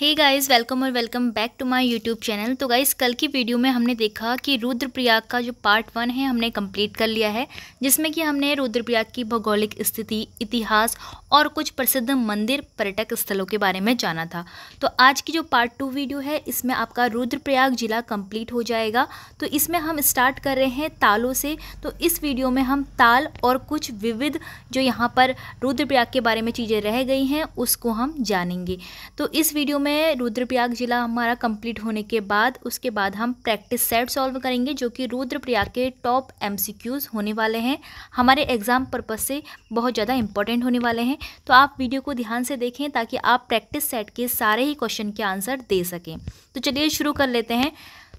हे guys welcome और welcome back to my YouTube channel तो guys कल की वीडियो में हमने देखा कि रुद्रप्रयाग का जो पार्ट वन है हमने कंप्लीट कर लिया है जिसमें कि हमने रुद्रप्रयाग की भौगोलिक स्थिति इतिहास और कुछ प्रसिद्ध मंदिर पर्यटक स्थलों के बारे में जाना था तो आज की जो पार्ट टू वीडियो है इसमें आपका रुद्रप्रयाग ज़िला कम्प्लीट हो जाएगा तो इसमें हम स्टार्ट कर रहे हैं तालों से तो इस वीडियो में हम ताल और कुछ विविध जो यहाँ पर रुद्रप्रयाग के बारे में चीज़ें रह गई हैं उसको हम जानेंगे तो इस वीडियो में रुद्रप्रयाग ज़िला हमारा कंप्लीट होने के बाद उसके बाद हम प्रैक्टिस सेट सॉल्व करेंगे जो कि रुद्रप्रयाग के टॉप एमसीक्यूज़ होने वाले हैं हमारे एग्ज़ाम पर्पज़ से बहुत ज़्यादा इंपॉर्टेंट होने वाले हैं तो आप वीडियो को ध्यान से देखें ताकि आप प्रैक्टिस सेट के सारे ही क्वेश्चन के आंसर दे सकें तो चलिए शुरू कर लेते हैं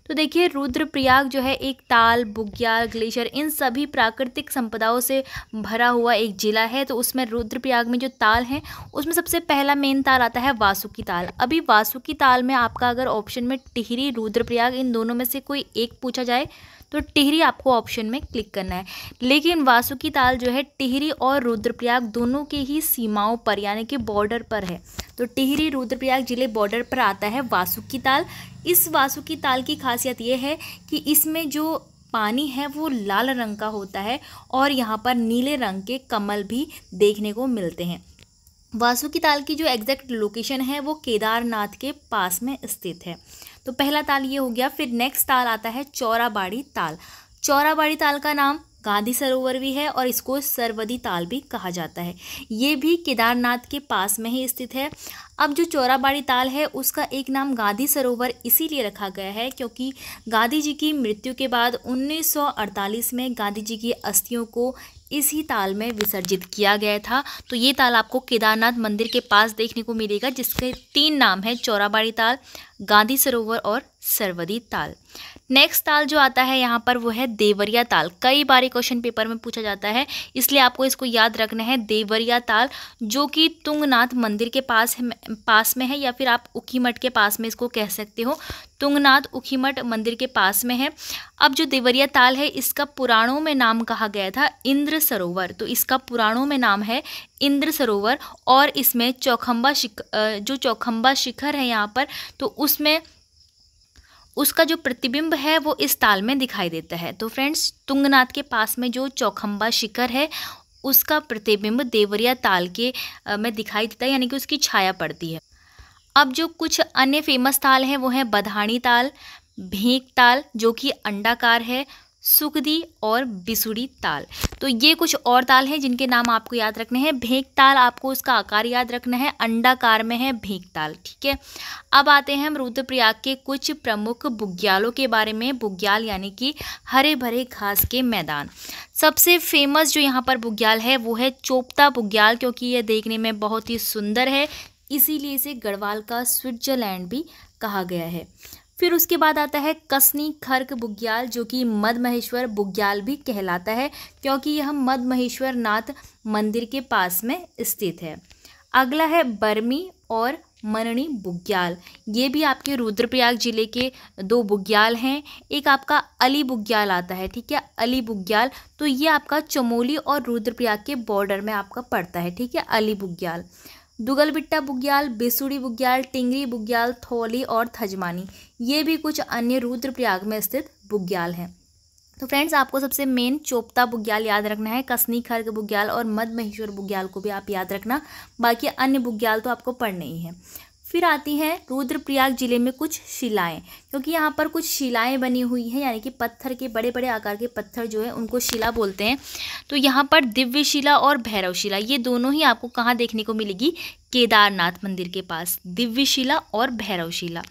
तो देखिए रुद्रप्रयाग जो है एक ताल बुग्या ग्लेशियर इन सभी प्राकृतिक संपदाओं से भरा हुआ एक ज़िला है तो उसमें रुद्रप्रयाग में जो ताल हैं उसमें सबसे पहला मेन ताल आता है वासुकी ताल अभी वासुकी ताल में आपका अगर ऑप्शन में टिहरी रुद्रप्रयाग इन दोनों में से कोई एक पूछा जाए तो टिहरी आपको ऑप्शन में क्लिक करना है लेकिन वासुकी ताल जो है टिहरी और रुद्रप्रयाग दोनों के ही सीमाओं पर यानी कि बॉर्डर पर है तो टिहरी रुद्रप्रयाग जिले बॉर्डर पर आता है वासुकी ताल इस वासुकी ताल की खासियत यह है कि इसमें जो पानी है वो लाल रंग का होता है और यहाँ पर नीले रंग के कमल भी देखने को मिलते हैं वासुकी ताल की जो एग्जैक्ट लोकेशन है वो केदारनाथ के पास में स्थित है तो पहला ताल ये हो गया फिर नेक्स्ट ताल आता है चौराबाड़ी ताल चौराबाड़ी ताल का नाम गांधी सरोवर भी है और इसको सरवदी ताल भी कहा जाता है ये भी केदारनाथ के पास में ही स्थित है अब जो चौराबाड़ी ताल है उसका एक नाम गांधी सरोवर इसीलिए रखा गया है क्योंकि गांधी जी की मृत्यु के बाद 1948 में गांधी जी की अस्थियों को इसी ताल में विसर्जित किया गया था तो ये ताल आपको केदारनाथ मंदिर के पास देखने को मिलेगा जिसके तीन नाम हैं चौराबाड़ी ताल गांधी सरोवर और सरवदी ताल नेक्स्ट ताल जो आता है यहाँ पर वो है देवरिया ताल कई बार क्वेश्चन पेपर में पूछा जाता है इसलिए आपको इसको याद रखना है देवरिया ताल जो कि तुंगनाथ मंदिर के पास पास में है या फिर आप उखीमठ के पास में इसको कह सकते हो तुंगनाथ उखीमठ मंदिर के पास में है अब जो देवरिया ताल है इसका पुराणों में नाम कहा गया था इंद्र सरोवर तो इसका पुराणों में नाम है इंद्र सरोवर और इसमें चौखम्बा शिख जो चौखम्बा शिखर है यहाँ पर तो उसमें उसका जो प्रतिबिंब है वो इस ताल में दिखाई देता है तो फ्रेंड्स तुंगनाथ के पास में जो चौखम्बा शिखर है उसका प्रतिबिंब देवरिया ताल के में दिखाई देता है यानी कि उसकी छाया पड़ती है अब जो कुछ अन्य फेमस ताल हैं वो हैं बधाणी ताल भीक ताल जो कि अंडाकार है सुगदी और बिसुड़ी ताल तो ये कुछ और ताल हैं जिनके नाम आपको याद रखने हैं भेंक ताल आपको उसका आकार याद रखना है अंडाकार में है भेंक ताल ठीक है अब आते हैं हम रुद्रप्रयाग के कुछ प्रमुख बुग्यालों के बारे में बुग्याल यानी कि हरे भरे घास के मैदान सबसे फेमस जो यहाँ पर बुग्याल है वो है चोपता बुग्याल क्योंकि यह देखने में बहुत ही सुंदर है इसीलिए इसे गढ़वाल का स्विट्जरलैंड भी कहा गया है फिर उसके बाद आता है कसनी खर्क बुग्याल जो कि मध महेश्वर बुग्याल भी कहलाता है क्योंकि यह मध महेश्वर नाथ मंदिर के पास में स्थित है अगला है बर्मी और मरणी बुग्याल ये भी आपके रुद्रप्रयाग जिले के दो बुग्याल हैं एक आपका अली बुग्याल आता है ठीक है अली बुग्याल तो ये आपका चमोली और रुद्रप्रयाग के बॉर्डर में आपका पड़ता है ठीक है अली बुग्याल दुगलबिट्टा बुग्याल बिसुड़ी बुग्याल टिंगरी बुग्याल थौली और थजमानी ये भी कुछ अन्य रुद्रप्रयाग में स्थित बुग्याल हैं तो फ्रेंड्स आपको सबसे मेन चोपता बुग्याल याद रखना है कसनी खर्ग बुग्याल और मध महेश्वर बुग्याल को भी आप याद रखना बाकी अन्य बुग्याल तो आपको पढ़ने ही है फिर आती हैं रुद्रप्रयाग जिले में कुछ शिलाएं क्योंकि यहाँ पर कुछ शिलाएं बनी हुई हैं यानी कि पत्थर के बड़े बड़े आकार के पत्थर जो है उनको शिला बोलते हैं तो यहाँ पर दिव्य शिला और भैरव शिला ये दोनों ही आपको कहाँ देखने को मिलेगी केदारनाथ मंदिर के पास दिव्य शिला और भैरव शिला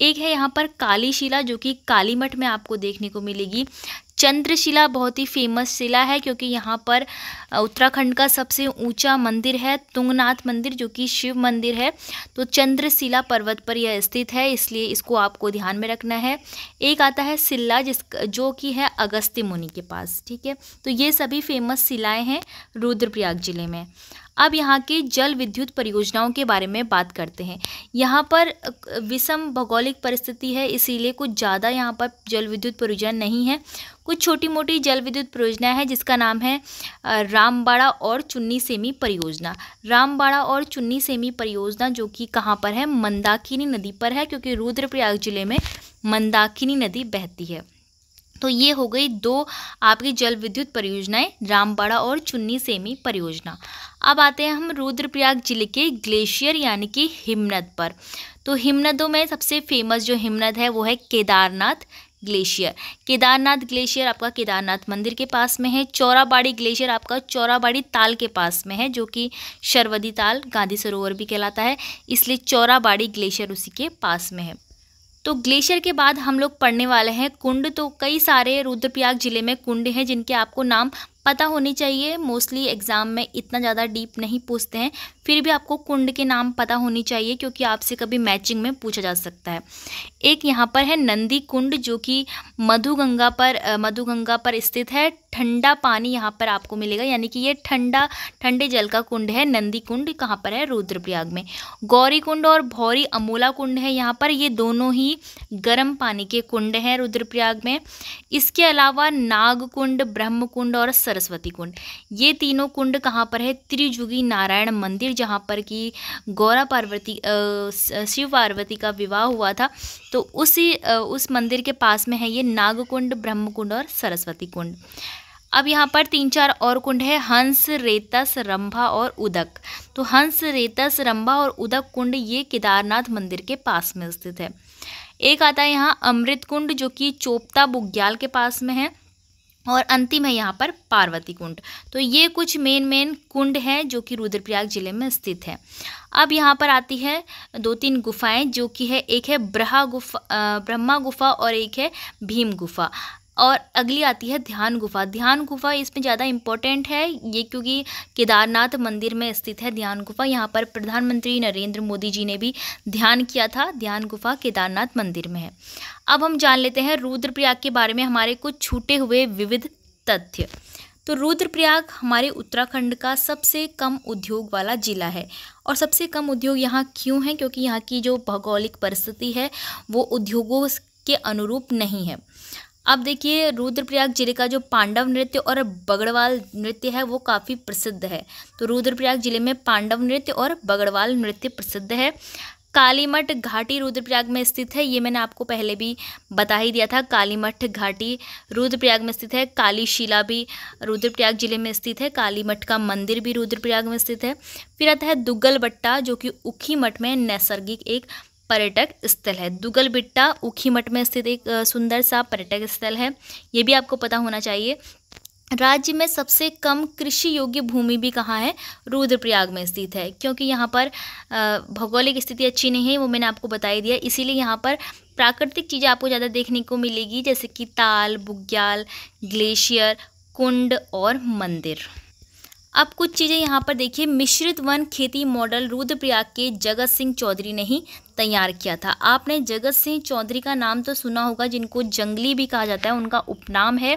एक है यहाँ पर काली शिला जो कि कालीमठ में आपको देखने को मिलेगी चंद्रशिला बहुत ही फेमस शिला है क्योंकि यहाँ पर उत्तराखंड का सबसे ऊंचा मंदिर है तुंगनाथ मंदिर जो कि शिव मंदिर है तो चंद्रशिला पर्वत पर यह स्थित है इसलिए इसको आपको ध्यान में रखना है एक आता है शिला जिस जो कि है अगस्त्य मुनि के पास ठीक है तो ये सभी फेमस शिलाएँ हैं रुद्रप्रयाग जिले में अब यहाँ के जल विद्युत परियोजनाओं के बारे में बात करते हैं यहाँ पर विषम भौगोलिक परिस्थिति है इसीलिए कुछ ज़्यादा यहाँ पर जल विद्युत परियोजना नहीं है कुछ छोटी मोटी जल विद्युत परियोजना है जिसका नाम है रामबाड़ा और चुन्नी सेमी परियोजना रामबाड़ा और चुन्नी सेमी परियोजना जो कि कहाँ पर है मंदाकिनी नदी पर है क्योंकि रुद्रप्रयाग जिले में मंदाकिनी नदी बहती है तो ये हो गई दो आपकी जल विद्युत परियोजनाएं रामबाड़ा और चुन्नी सेमी परियोजना अब आते हैं हम रुद्रप्रयाग जिले के ग्लेशियर यानी कि हिमनद पर तो हिमनदों में सबसे फेमस जो हिमनद है वो है केदारनाथ ग्लेशियर केदारनाथ ग्लेशियर आपका केदारनाथ मंदिर के पास में है चौराबाड़ी ग्लेशियर आपका चौराबाड़ी ताल के पास में है जो कि शर्वदी ताल गांधी सरोवर भी कहलाता है इसलिए चौराबाड़ी ग्लेशियर उसी के पास में है तो ग्लेशियर के बाद हम लोग पढ़ने वाले हैं कुंड तो कई सारे रुद्रप्रयाग ज़िले में कुंड हैं जिनके आपको नाम पता होनी चाहिए मोस्टली एग्ज़ाम में इतना ज़्यादा डीप नहीं पूछते हैं फिर भी आपको कुंड के नाम पता होनी चाहिए क्योंकि आपसे कभी मैचिंग में पूछा जा सकता है एक यहाँ पर है नंदी कुंड जो कि मधुगंगा पर मधुगंगा पर स्थित है ठंडा पानी यहाँ पर आपको मिलेगा यानी कि ये ठंडा ठंडे जल का कुंड है नंदी कुंड कहाँ पर है रुद्रप्रयाग में गौरी कुंड और भौरी अमोला कुंड है यहाँ पर ये दोनों ही गर्म पानी के कुंड हैं रुद्रप्रयाग में इसके अलावा नाग कुंड ब्रह्म कुंड और सरस्वती कुंड ये तीनों कुंड कहाँ पर है त्रिजुगी नारायण मंदिर जहाँ पर कि गौरा पार्वती शिव पार्वती का विवाह हुआ था तो उसी उस मंदिर के पास में है ये नागकुंड ब्रह्मकुंड और सरस्वती कुंड अब यहाँ पर तीन चार और कुंड है हंस रेतस रंभा और उदक तो हंस रेतस रंभा और उदक कुंड ये केदारनाथ मंदिर के पास में स्थित है एक आता है यहाँ अमृत कुंड जो कि चोपता बुग्याल के पास में है और अंतिम है यहाँ पर पार्वती कुंड तो ये कुछ मेन मेन कुंड हैं जो कि रुद्रप्रयाग जिले में स्थित है अब यहाँ पर आती है दो तीन गुफाएं जो कि है एक है ब्रहा गुफा ब्रह्मा गुफा और एक है भीम गुफा और अगली आती है ध्यान गुफा ध्यान गुफा इसमें ज़्यादा इम्पोर्टेंट है ये क्योंकि केदारनाथ मंदिर में स्थित है ध्यान गुफा यहाँ पर प्रधानमंत्री नरेंद्र मोदी जी ने भी ध्यान किया था ध्यान गुफा केदारनाथ मंदिर में है अब हम जान लेते हैं रुद्रप्रयाग के बारे में हमारे कुछ छूटे हुए विविध तथ्य तो रुद्रप्रयाग हमारे उत्तराखंड का सबसे कम उद्योग वाला ज़िला है और सबसे कम उद्योग यहाँ क्यों है क्योंकि यहाँ की जो भौगोलिक परिस्थिति है वो उद्योगों के अनुरूप नहीं है अब देखिए रुद्रप्रयाग जिले का जो पांडव नृत्य और बगड़वाल नृत्य है वो काफ़ी प्रसिद्ध है तो रुद्रप्रयाग जिले में पांडव नृत्य और बगड़वाल नृत्य प्रसिद्ध है कालीमठ घाटी रुद्रप्रयाग में स्थित है ये मैंने आपको पहले भी बता ही दिया था कालीमठ घाटी रुद्रप्रयाग में स्थित है कालीशिला भी रुद्रप्रयाग जिले में स्थित है कालीमठ का मंदिर भी रुद्रप्रयाग में स्थित है फिर आता है दुग्गल बट्टा जो कि उखी मठ में नैसर्गिक एक पर्यटक स्थल है दुगल बिट्टा मठ में स्थित एक सुंदर सा पर्यटक स्थल है ये भी आपको पता होना चाहिए राज्य में सबसे कम कृषि योग्य भूमि भी कहाँ है रुद्रप्रयाग में स्थित है क्योंकि यहाँ पर भौगोलिक स्थिति अच्छी नहीं है वो मैंने आपको बता ही दिया इसीलिए यहाँ पर प्राकृतिक चीज़ें आपको ज़्यादा देखने को मिलेगी जैसे कि ताल बुग्याल ग्लेशियर कुंड और मंदिर अब कुछ चीज़ें यहाँ पर देखिए मिश्रित वन खेती मॉडल रुद्रप्रयाग के जगत सिंह चौधरी ने ही तैयार किया था आपने जगत सिंह चौधरी का नाम तो सुना होगा जिनको जंगली भी कहा जाता है उनका उपनाम है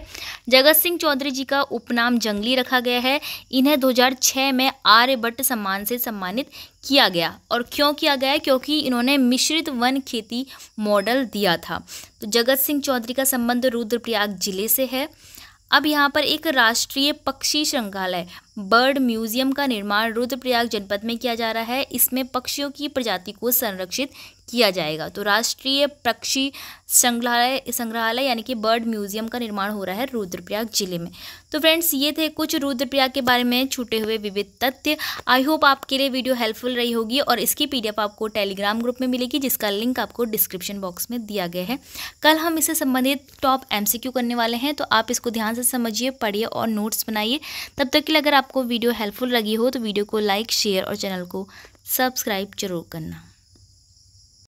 जगत सिंह चौधरी जी का उपनाम जंगली रखा गया है इन्हें 2006 में आर्यभट्ट सम्मान से सम्मानित किया गया और क्यों किया गया क्योंकि इन्होंने मिश्रित वन खेती मॉडल दिया था तो जगत सिंह चौधरी का संबंध रुद्रप्रयाग जिले से है अब यहाँ पर एक राष्ट्रीय पक्षी संग्रहालय बर्ड म्यूजियम का निर्माण रुद्रप्रयाग जनपद में किया जा रहा है इसमें पक्षियों की प्रजाति को संरक्षित किया जाएगा तो राष्ट्रीय पक्षी संग्रहालय संग्रहालय यानी कि बर्ड म्यूजियम का निर्माण हो रहा है रुद्रप्रयाग जिले में तो फ्रेंड्स ये थे कुछ रुद्रप्रयाग के बारे में छूटे हुए विविध तथ्य आई होप आपके लिए वीडियो हेल्पफुल रही होगी और इसकी पी आपको टेलीग्राम ग्रुप में मिलेगी जिसका लिंक आपको डिस्क्रिप्शन बॉक्स में दिया गया है कल हम इससे संबंधित टॉप एम करने वाले हैं तो आप इसको ध्यान से समझिए पढ़िए और नोट्स बनाइए तब तक के लिए अगर आप आपको वीडियो हेल्पफुल लगी हो तो वीडियो को लाइक शेयर और चैनल को सब्सक्राइब जरूर करना